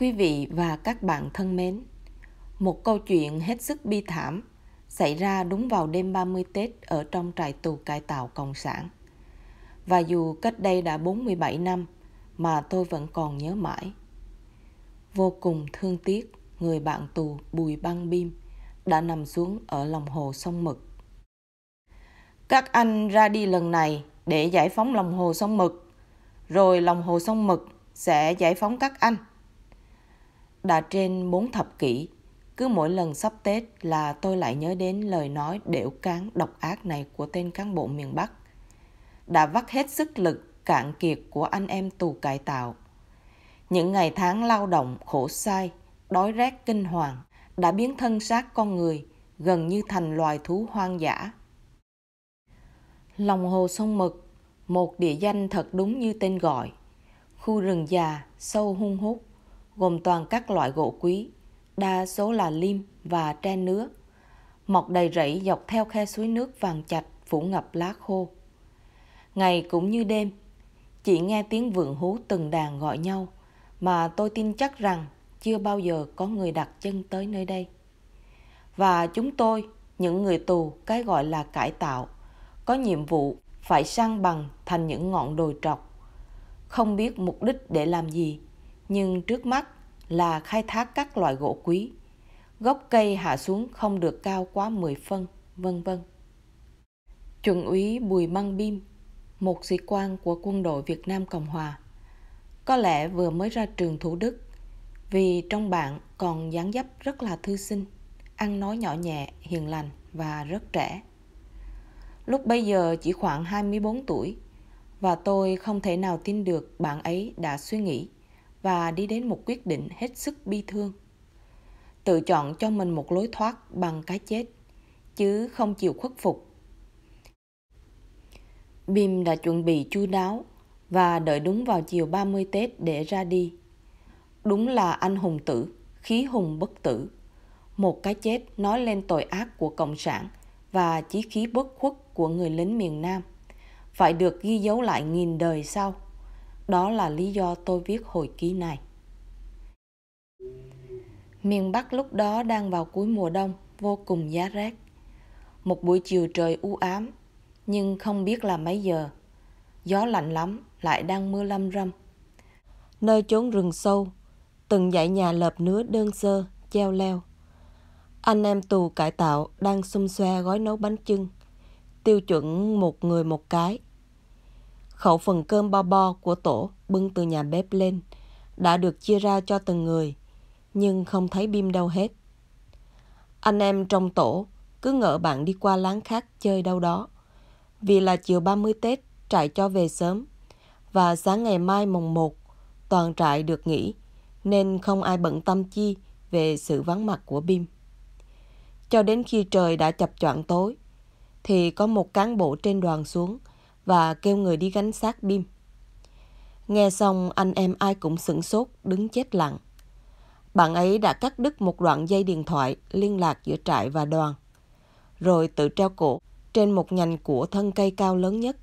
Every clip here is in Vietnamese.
Quý vị và các bạn thân mến, một câu chuyện hết sức bi thảm xảy ra đúng vào đêm 30 Tết ở trong trại tù cải tạo Cộng sản. Và dù cách đây đã 47 năm mà tôi vẫn còn nhớ mãi. Vô cùng thương tiếc người bạn tù Bùi Băng Bim đã nằm xuống ở lòng hồ sông Mực. Các anh ra đi lần này để giải phóng lòng hồ sông Mực, rồi lòng hồ sông Mực sẽ giải phóng các anh. Đã trên bốn thập kỷ, cứ mỗi lần sắp Tết là tôi lại nhớ đến lời nói đểu cán độc ác này của tên cán bộ miền Bắc. Đã vắt hết sức lực cạn kiệt của anh em tù cải tạo. Những ngày tháng lao động khổ sai, đói rét kinh hoàng đã biến thân xác con người gần như thành loài thú hoang dã. Lòng hồ sông Mực, một địa danh thật đúng như tên gọi. Khu rừng già, sâu hun hút, gồm toàn các loại gỗ quý, đa số là lim và tre nứa, mọc đầy rẫy dọc theo khe suối nước vàng chạch phủ ngập lá khô. Ngày cũng như đêm, chỉ nghe tiếng vượn hú từng đàn gọi nhau mà tôi tin chắc rằng chưa bao giờ có người đặt chân tới nơi đây. Và chúng tôi, những người tù cái gọi là cải tạo, có nhiệm vụ phải sang bằng thành những ngọn đồi trọc. Không biết mục đích để làm gì nhưng trước mắt là khai thác các loại gỗ quý. Gốc cây hạ xuống không được cao quá 10 phân, vân vân. Chuẩn úy Bùi Băng Bim, một sĩ quan của quân đội Việt Nam Cộng Hòa, có lẽ vừa mới ra trường Thủ Đức, vì trong bạn còn dáng dấp rất là thư sinh, ăn nói nhỏ nhẹ, hiền lành và rất trẻ. Lúc bây giờ chỉ khoảng 24 tuổi và tôi không thể nào tin được bạn ấy đã suy nghĩ và đi đến một quyết định hết sức bi thương. Tự chọn cho mình một lối thoát bằng cái chết, chứ không chịu khuất phục. Bim đã chuẩn bị chu đáo và đợi đúng vào chiều 30 Tết để ra đi. Đúng là anh hùng tử, khí hùng bất tử. Một cái chết nói lên tội ác của Cộng sản và chí khí bất khuất của người lính miền Nam. Phải được ghi dấu lại nghìn đời sau. Đó là lý do tôi viết hồi ký này. Miền Bắc lúc đó đang vào cuối mùa đông, vô cùng giá rét. Một buổi chiều trời u ám, nhưng không biết là mấy giờ. Gió lạnh lắm, lại đang mưa lâm râm. Nơi chốn rừng sâu, từng dãy nhà lợp nứa đơn sơ, treo leo. Anh em tù cải tạo đang xung xoe gói nấu bánh chưng. Tiêu chuẩn một người một cái – khẩu phần cơm bo bo của tổ bưng từ nhà bếp lên, đã được chia ra cho từng người, nhưng không thấy Bim đâu hết. Anh em trong tổ cứ ngỡ bạn đi qua láng khác chơi đâu đó. Vì là chiều 30 Tết, trại cho về sớm. Và sáng ngày mai mùng 1, toàn trại được nghỉ, nên không ai bận tâm chi về sự vắng mặt của Bim. Cho đến khi trời đã chập choạng tối, thì có một cán bộ trên đoàn xuống – và kêu người đi gánh xác Bim. Nghe xong anh em ai cũng sửng sốt, đứng chết lặng. Bạn ấy đã cắt đứt một đoạn dây điện thoại liên lạc giữa trại và đoàn, rồi tự treo cổ trên một nhành của thân cây cao lớn nhất.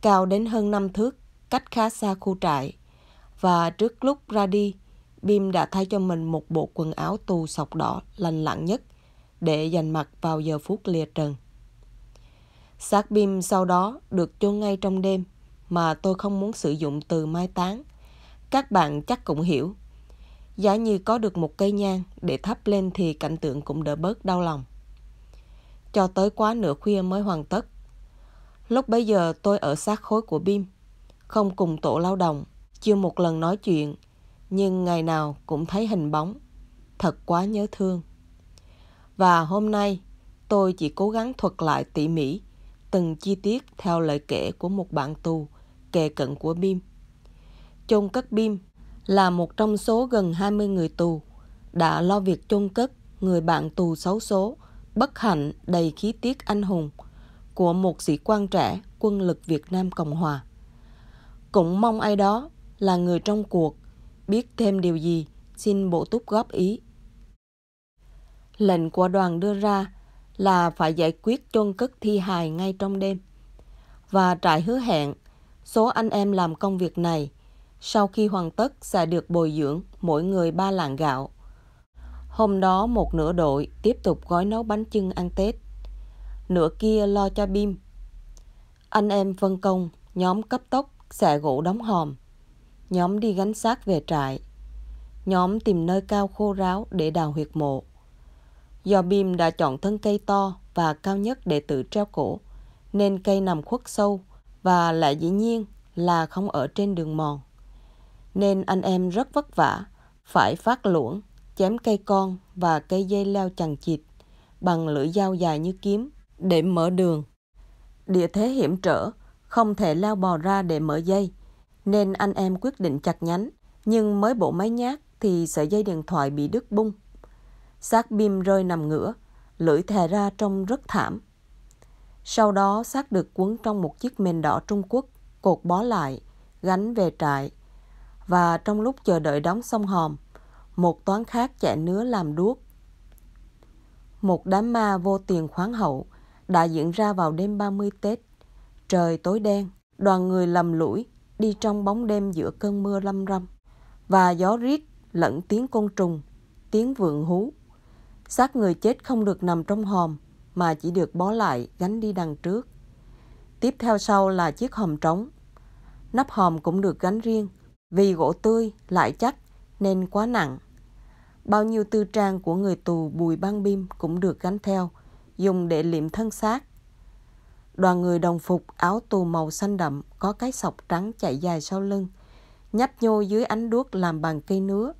Cao đến hơn năm thước, cách khá xa khu trại. Và trước lúc ra đi, Bim đã thay cho mình một bộ quần áo tù sọc đỏ lành lặn nhất để dành mặt vào giờ phút lìa trần. Xác bim sau đó được chôn ngay trong đêm mà tôi không muốn sử dụng từ mai táng. Các bạn chắc cũng hiểu. Giả như có được một cây nhang để thắp lên thì cảnh tượng cũng đỡ bớt đau lòng. Cho tới quá nửa khuya mới hoàn tất. Lúc bấy giờ tôi ở sát khối của Bim, không cùng tổ lao động, chưa một lần nói chuyện, nhưng ngày nào cũng thấy hình bóng. Thật quá nhớ thương. Và hôm nay, tôi chỉ cố gắng thuật lại tỉ mỉ từng chi tiết theo lời kể của một bạn tù kề cận của Bim. Chôn cất Bim là một trong số gần 20 người tù đã lo việc chôn cất người bạn tù xấu số, bất hạnh đầy khí tiết anh hùng của một sĩ quan trẻ quân lực Việt Nam Cộng Hòa. Cũng mong ai đó là người trong cuộc biết thêm điều gì xin bộ túc góp ý. Lệnh của đoàn đưa ra là phải giải quyết chôn cất thi hài ngay trong đêm. Và trại hứa hẹn, số anh em làm công việc này sau khi hoàn tất sẽ được bồi dưỡng mỗi người ba lạng gạo. Hôm đó một nửa đội tiếp tục gói nấu bánh chưng ăn Tết, nửa kia lo cho bim. Anh em phân công, nhóm cấp tốc xẻ gỗ đóng hòm, nhóm đi gánh xác về trại, nhóm tìm nơi cao khô ráo để đào huyệt mộ. Do Bim đã chọn thân cây to và cao nhất để tự treo cổ, nên cây nằm khuất sâu và lại dĩ nhiên là không ở trên đường mòn. Nên anh em rất vất vả, phải phát luỗng, chém cây con và cây dây leo chằng chịt bằng lưỡi dao dài như kiếm để mở đường. Địa thế hiểm trở, không thể lao bò ra để mở dây, nên anh em quyết định chặt nhánh, nhưng mới bộ máy nhát thì sợi dây điện thoại bị đứt bung xác Bim rơi nằm ngửa, lưỡi thè ra trông rất thảm. Sau đó xác được cuốn trong một chiếc mền đỏ Trung Quốc, cột bó lại, gánh về trại. Và trong lúc chờ đợi đóng sông hòm, một toán khác chạy nứa làm đuốc. Một đám ma vô tiền khoáng hậu đã diễn ra vào đêm 30 Tết. Trời tối đen, đoàn người lầm lũi, đi trong bóng đêm giữa cơn mưa lâm râm. Và gió rít lẫn tiếng côn trùng, tiếng vượng hú. Xác người chết không được nằm trong hòm, mà chỉ được bó lại gánh đi đằng trước. Tiếp theo sau là chiếc hòm trống. Nắp hòm cũng được gánh riêng, vì gỗ tươi lại chắc nên quá nặng. Bao nhiêu tư trang của người tù Bùi Bang Bim cũng được gánh theo, dùng để liệm thân xác. Đoàn người đồng phục áo tù màu xanh đậm có cái sọc trắng chạy dài sau lưng, nhấp nhô dưới ánh đuốc làm bằng cây nứa.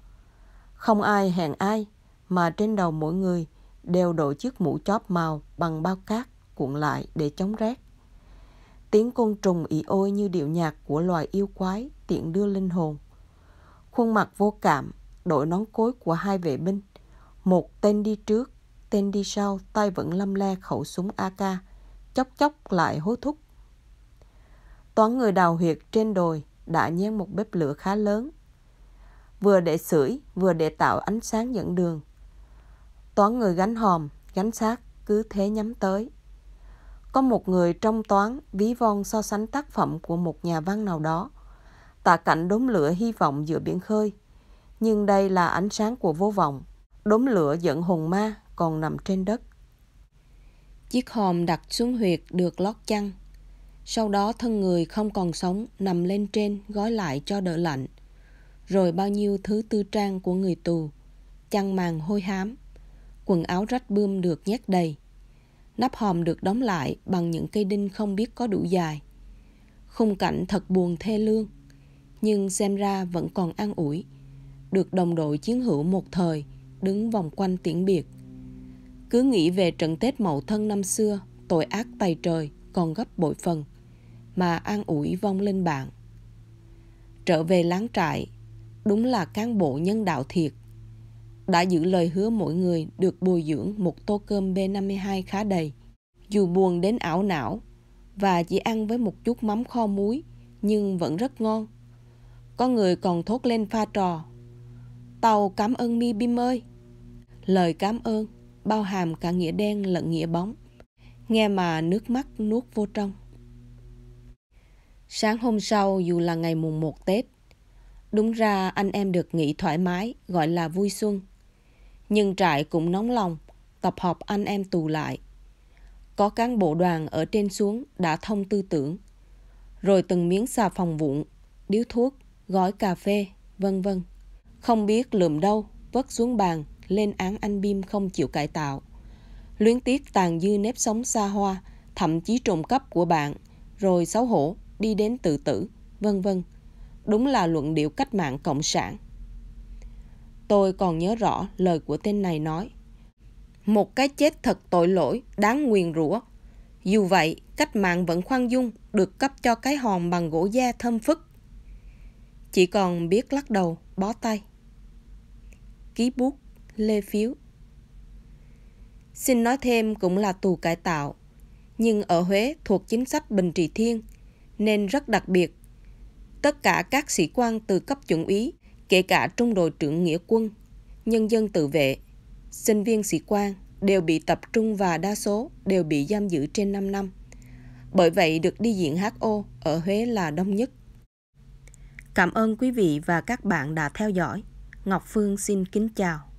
Không ai hẹn ai, mà trên đầu mỗi người đều đội chiếc mũ chóp màu bằng bao cát cuộn lại để chống rét. Tiếng côn trùng ỉ ôi như điệu nhạc của loài yêu quái tiện đưa linh hồn. Khuôn mặt vô cảm, đội nón cối của hai vệ binh. Một tên đi trước, tên đi sau tay vẫn lâm le khẩu súng AK, chốc chốc lại hối thúc. Toán người đào huyệt trên đồi đã nhen một bếp lửa khá lớn. Vừa để sưởi, vừa để tạo ánh sáng dẫn đường, toán người gánh hòm, gánh xác cứ thế nhắm tới. Có một người trong toán ví von so sánh tác phẩm của một nhà văn nào đó, tạ cảnh đốm lửa hy vọng giữa biển khơi. Nhưng đây là ánh sáng của vô vọng, đốm lửa giận hồn ma còn nằm trên đất. Chiếc hòm đặt xuống huyệt được lót chăn. Sau đó thân người không còn sống nằm lên trên gói lại cho đỡ lạnh. Rồi bao nhiêu thứ tư trang của người tù, chăn màng hôi hám, quần áo rách bươm được nhét đầy. Nắp hòm được đóng lại bằng những cây đinh không biết có đủ dài. Khung cảnh thật buồn thê lương, nhưng xem ra vẫn còn an ủi. Được đồng đội chiến hữu một thời, đứng vòng quanh tiễn biệt. Cứ nghĩ về trận Tết Mậu Thân năm xưa, tội ác tày trời còn gấp bội phần, mà an ủi vong linh bạn. Trở về láng trại, đúng là cán bộ nhân đạo thiệt đã giữ lời hứa mỗi người được bồi dưỡng một tô cơm B52 khá đầy. Dù buồn đến ảo não và chỉ ăn với một chút mắm kho muối nhưng vẫn rất ngon. Có người còn thốt lên pha trò. Tàu cảm ơn mi bim ơi. Lời cảm ơn bao hàm cả nghĩa đen lẫn nghĩa bóng. Nghe mà nước mắt nuốt vô trong. Sáng hôm sau dù là ngày mùng 1 Tết, Đúng ra anh em được nghỉ thoải mái, gọi là vui xuân nhưng trại cũng nóng lòng, tập hợp anh em tù lại. Có cán bộ đoàn ở trên xuống đã thông tư tưởng, rồi từng miếng xà phòng vụn, điếu thuốc, gói cà phê, vân vân. Không biết lượm đâu, vất xuống bàn, lên án anh Bim không chịu cải tạo. Luyến tiếc tàn dư nếp sống xa hoa, thậm chí trộm cắp của bạn, rồi xấu hổ, đi đến tự tử, vân vân. Đúng là luận điệu cách mạng cộng sản. Tôi còn nhớ rõ lời của tên này nói. Một cái chết thật tội lỗi, đáng nguyền rủa. Dù vậy, cách mạng vẫn khoan dung, được cấp cho cái hòn bằng gỗ da thơm phức. Chỉ còn biết lắc đầu, bó tay. Ký bút, Lê Phiếu Xin nói thêm cũng là tù cải tạo, nhưng ở Huế thuộc chính sách Bình Trị Thiên, nên rất đặc biệt. Tất cả các sĩ quan từ cấp chuẩn úy kể cả trung đội trưởng nghĩa quân, nhân dân tự vệ, sinh viên sĩ quan đều bị tập trung và đa số đều bị giam giữ trên 5 năm. Bởi vậy được đi diện HO ở Huế là đông nhất. Cảm ơn quý vị và các bạn đã theo dõi. Ngọc Phương xin kính chào.